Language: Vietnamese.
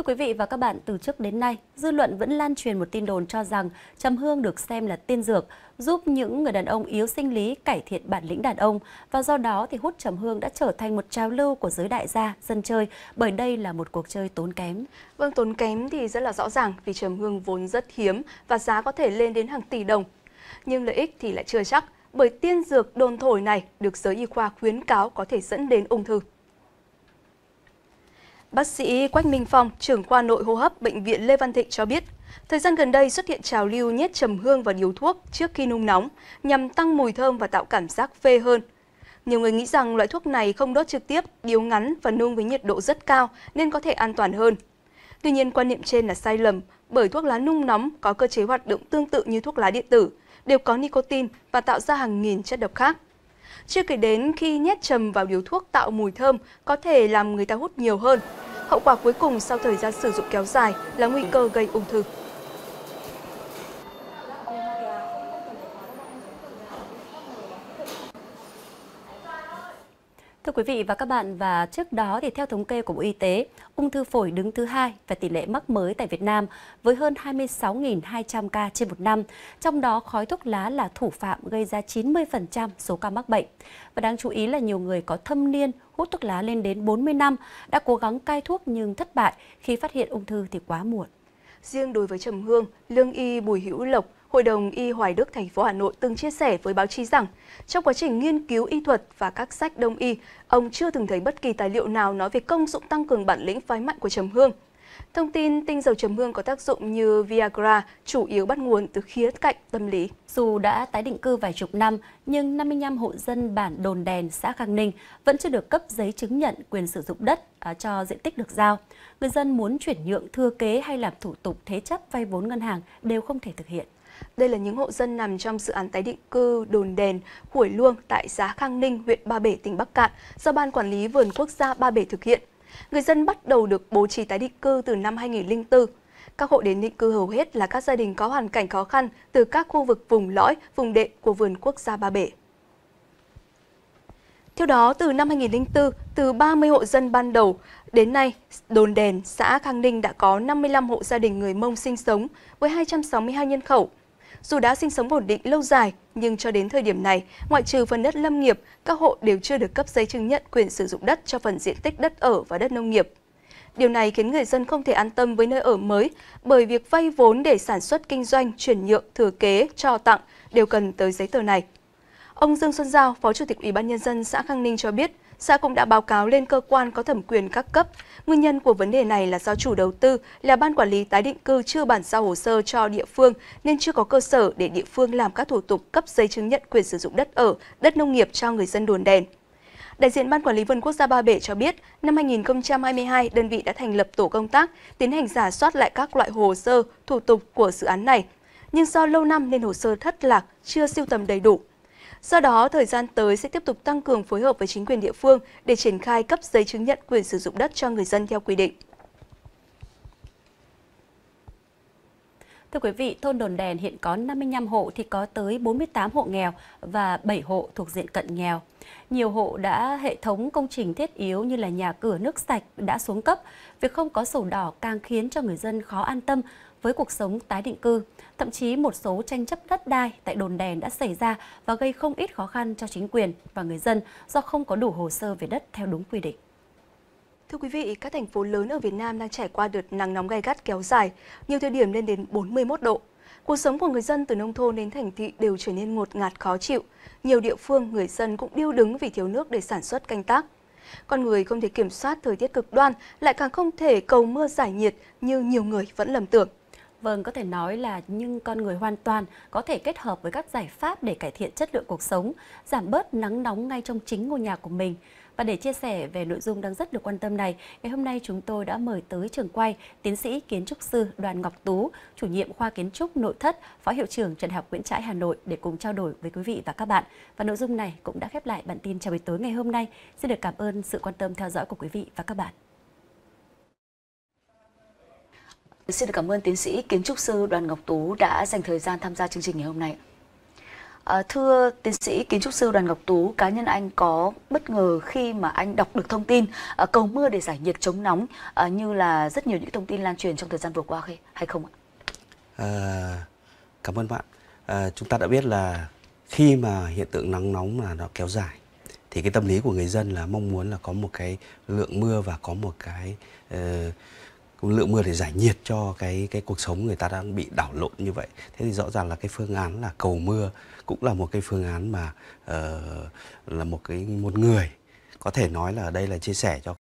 Thưa quý vị và các bạn, từ trước đến nay, dư luận vẫn lan truyền một tin đồn cho rằng trầm hương được xem là tiên dược, giúp những người đàn ông yếu sinh lý cải thiện bản lĩnh đàn ông và do đó thì hút trầm hương đã trở thành một trào lưu của giới đại gia, dân chơi bởi đây là một cuộc chơi tốn kém. Vâng, tốn kém thì rất là rõ ràng vì trầm hương vốn rất hiếm và giá có thể lên đến hàng tỷ đồng. Nhưng lợi ích thì lại chưa chắc bởi tiên dược đồn thổi này được giới y khoa khuyến cáo có thể dẫn đến ung thư. Bác sĩ Quách Minh Phong, trưởng khoa nội hô hấp Bệnh viện Lê Văn Thịnh cho biết, thời gian gần đây xuất hiện trào lưu nhét trầm hương và điều thuốc trước khi nung nóng nhằm tăng mùi thơm và tạo cảm giác phê hơn. Nhiều người nghĩ rằng loại thuốc này không đốt trực tiếp, điếu ngắn và nung với nhiệt độ rất cao nên có thể an toàn hơn. Tuy nhiên, quan niệm trên là sai lầm bởi thuốc lá nung nóng có cơ chế hoạt động tương tự như thuốc lá điện tử, đều có nicotine và tạo ra hàng nghìn chất độc khác. Chưa kể đến khi nhét trầm vào điếu thuốc tạo mùi thơm có thể làm người ta hút nhiều hơn, Hậu quả cuối cùng sau thời gian sử dụng kéo dài là nguy cơ gây ung thư. Thưa quý vị và các bạn và trước đó thì theo thống kê của Bộ Y tế, ung thư phổi đứng thứ hai về tỷ lệ mắc mới tại Việt Nam với hơn 26.200 ca trên một năm, trong đó khói thuốc lá là thủ phạm gây ra 90% số ca mắc bệnh. Và đáng chú ý là nhiều người có thâm niên hút thuốc lá lên đến 40 năm đã cố gắng cai thuốc nhưng thất bại khi phát hiện ung thư thì quá muộn. Riêng đối với trầm hương, lương y Bùi Hữu Lộc, Hội đồng Y Hoài Đức thành phố Hà Nội từng chia sẻ với báo chí rằng trong quá trình nghiên cứu y thuật và các sách đông y, ông chưa từng thấy bất kỳ tài liệu nào nói về công dụng tăng cường bản lĩnh phái mạnh của trầm hương Thông tin tinh dầu chầm hương có tác dụng như Viagra chủ yếu bắt nguồn từ khía cạnh tâm lý. Dù đã tái định cư vài chục năm, nhưng 55 hộ dân bản Đồn Đèn, xã Khang Ninh vẫn chưa được cấp giấy chứng nhận quyền sử dụng đất à, cho diện tích được giao. Người dân muốn chuyển nhượng thừa kế hay làm thủ tục thế chấp vay vốn ngân hàng đều không thể thực hiện. Đây là những hộ dân nằm trong dự án tái định cư Đồn Đèn, Hủi Luông tại xã Khang Ninh, huyện Ba Bể, tỉnh Bắc Cạn do Ban Quản lý Vườn Quốc gia Ba Bể thực hiện người dân bắt đầu được bố trí tái định cư từ năm 2004. Các hộ đến định cư hầu hết là các gia đình có hoàn cảnh khó khăn từ các khu vực vùng lõi, vùng đệm của vườn quốc gia Ba Bể. Theo đó, từ năm 2004, từ 30 hộ dân ban đầu, đến nay, đồn đèn, xã Khang Ninh đã có 55 hộ gia đình người Mông sinh sống với 262 nhân khẩu – dù đã sinh sống ổn định lâu dài, nhưng cho đến thời điểm này, ngoại trừ phần đất lâm nghiệp, các hộ đều chưa được cấp giấy chứng nhận quyền sử dụng đất cho phần diện tích đất ở và đất nông nghiệp. Điều này khiến người dân không thể an tâm với nơi ở mới, bởi việc vay vốn để sản xuất kinh doanh, chuyển nhượng, thừa kế, cho tặng đều cần tới giấy tờ này. Ông Dương Xuân Giao, Phó Chủ tịch Ủy ban Nhân dân xã Khang Ninh cho biết, xã cũng đã báo cáo lên cơ quan có thẩm quyền các cấp. Nguyên nhân của vấn đề này là do chủ đầu tư là Ban Quản lý Tái định cư chưa bản giao hồ sơ cho địa phương nên chưa có cơ sở để địa phương làm các thủ tục cấp giấy chứng nhận quyền sử dụng đất ở, đất nông nghiệp cho người dân đồn đèn. Đại diện Ban Quản lý Vườn Quốc gia Ba Bể cho biết, năm 2022, đơn vị đã thành lập tổ công tác, tiến hành giả soát lại các loại hồ sơ, thủ tục của dự án này. Nhưng do lâu năm nên hồ sơ thất lạc, chưa siêu tầm đầy đủ, Do đó, thời gian tới sẽ tiếp tục tăng cường phối hợp với chính quyền địa phương để triển khai cấp giấy chứng nhận quyền sử dụng đất cho người dân theo quy định. Thưa quý vị, thôn Đồn Đèn hiện có 55 hộ thì có tới 48 hộ nghèo và 7 hộ thuộc diện cận nghèo. Nhiều hộ đã hệ thống công trình thiết yếu như là nhà cửa nước sạch đã xuống cấp. Việc không có sổ đỏ càng khiến cho người dân khó an tâm với cuộc sống tái định cư. Thậm chí một số tranh chấp đất đai tại Đồn Đèn đã xảy ra và gây không ít khó khăn cho chính quyền và người dân do không có đủ hồ sơ về đất theo đúng quy định. Thưa quý vị, các thành phố lớn ở Việt Nam đang trải qua đợt nắng nóng gay gắt kéo dài, nhiều thời điểm lên đến 41 độ. Cuộc sống của người dân từ nông thôn đến thành thị đều trở nên ngột ngạt khó chịu. Nhiều địa phương người dân cũng điêu đứng vì thiếu nước để sản xuất canh tác. Con người không thể kiểm soát thời tiết cực đoan, lại càng không thể cầu mưa giải nhiệt như nhiều người vẫn lầm tưởng. Vâng, có thể nói là nhưng con người hoàn toàn có thể kết hợp với các giải pháp để cải thiện chất lượng cuộc sống, giảm bớt nắng nóng ngay trong chính ngôi nhà của mình. Và để chia sẻ về nội dung đang rất được quan tâm này, ngày hôm nay chúng tôi đã mời tới trường quay tiến sĩ kiến trúc sư Đoàn Ngọc Tú, chủ nhiệm khoa kiến trúc nội thất, phó hiệu trưởng trường Đại học Nguyễn Trãi Hà Nội để cùng trao đổi với quý vị và các bạn. Và nội dung này cũng đã khép lại bản tin chào buổi tối ngày hôm nay. Xin được cảm ơn sự quan tâm theo dõi của quý vị và các bạn. Xin được cảm ơn tiến sĩ kiến trúc sư Đoàn Ngọc Tú đã dành thời gian tham gia chương trình ngày hôm nay. À, thưa tiến sĩ kiến trúc sư Đoàn Ngọc Tú, cá nhân anh có bất ngờ khi mà anh đọc được thông tin à, cầu mưa để giải nhiệt chống nóng à, như là rất nhiều những thông tin lan truyền trong thời gian vừa qua hay không ạ? À, cảm ơn bạn. À, chúng ta đã biết là khi mà hiện tượng nắng nóng là nó kéo dài thì cái tâm lý của người dân là mong muốn là có một cái lượng mưa và có một cái uh, lượng mưa để giải nhiệt cho cái cái cuộc sống người ta đang bị đảo lộn như vậy thế thì rõ ràng là cái phương án là cầu mưa cũng là một cái phương án mà uh, là một cái một người có thể nói là đây là chia sẻ cho